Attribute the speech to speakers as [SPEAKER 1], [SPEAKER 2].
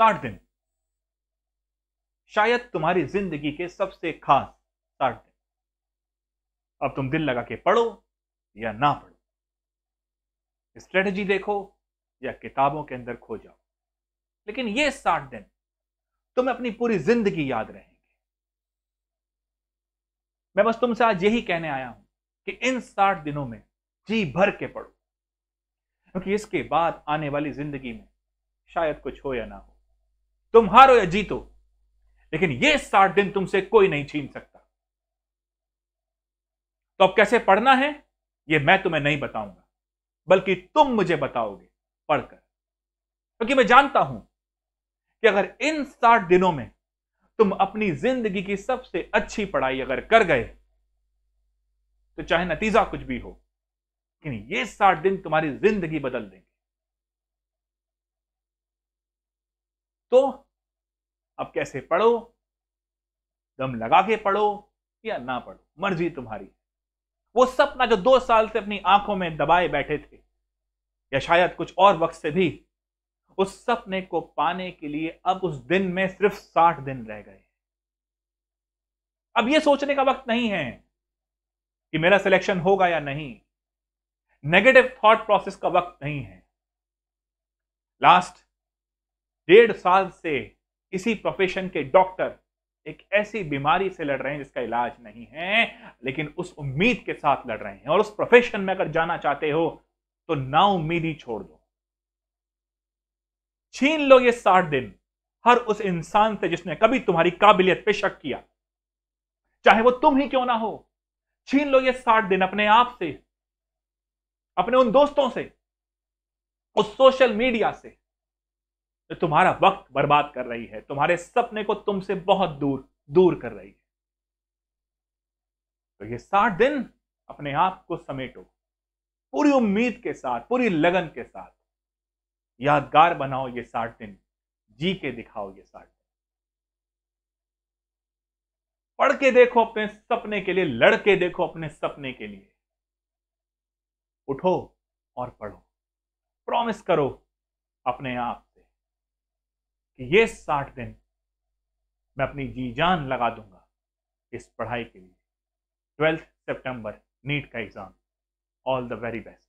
[SPEAKER 1] साठ दिन शायद तुम्हारी जिंदगी के सबसे खास साठ दिन अब तुम दिल लगा के पढ़ो या ना पढ़ो स्ट्रेटजी देखो या किताबों के अंदर खो जाओ लेकिन ये साठ दिन तुम्हें अपनी पूरी जिंदगी याद रहेंगे मैं बस तुमसे आज यही कहने आया हूं कि इन साठ दिनों में जी भर के पढ़ो क्योंकि इसके बाद आने वाली जिंदगी में शायद कुछ हो या ना हो तुम हारो या जीतो लेकिन ये साठ दिन तुमसे कोई नहीं छीन सकता तो अब कैसे पढ़ना है ये मैं तुम्हें नहीं बताऊंगा बल्कि तुम मुझे बताओगे पढ़कर क्योंकि तो मैं जानता हूं कि अगर इन साठ दिनों में तुम अपनी जिंदगी की सबसे अच्छी पढ़ाई अगर कर गए तो चाहे नतीजा कुछ भी हो लेकिन ये साठ दिन तुम्हारी जिंदगी बदल देंगे तो अब कैसे पढ़ो दम लगा के पढ़ो या ना पढ़ो मर्जी तुम्हारी वो सपना जो दो साल से अपनी आंखों में दबाए बैठे थे या शायद कुछ और वक्त से भी उस सपने को पाने के लिए अब उस दिन में सिर्फ साठ दिन रह गए अब यह सोचने का वक्त नहीं है कि मेरा सिलेक्शन होगा या नहीं नेगेटिव थॉट प्रोसेस का वक्त नहीं है लास्ट डेढ़ साल से किसी प्रोफेशन के डॉक्टर एक ऐसी बीमारी से लड़ रहे हैं जिसका इलाज नहीं है लेकिन उस उम्मीद के साथ लड़ रहे हैं और उस प्रोफेशन में अगर जाना चाहते हो तो ना उम्मीद ही छोड़ दो छीन लो ये साठ दिन हर उस इंसान से जिसने कभी तुम्हारी काबिलियत पे शक किया चाहे वो तुम ही क्यों ना हो छीन लो ये साठ दिन अपने आप से अपने उन दोस्तों से उस सोशल मीडिया से जो तो तुम्हारा वक्त बर्बाद कर रही है तुम्हारे सपने को तुमसे बहुत दूर दूर कर रही है तो ये साठ दिन अपने आप को समेटो पूरी उम्मीद के साथ पूरी लगन के साथ यादगार बनाओ ये साठ दिन जी के दिखाओ ये साठ दिन पढ़ के देखो अपने सपने के लिए लड़ के देखो अपने सपने के लिए उठो और पढ़ो प्रॉमिस करो अपने आप कि ये साठ दिन मैं अपनी जी जान लगा दूंगा इस पढ़ाई के लिए ट्वेल्थ सितंबर नीट का exam all the very best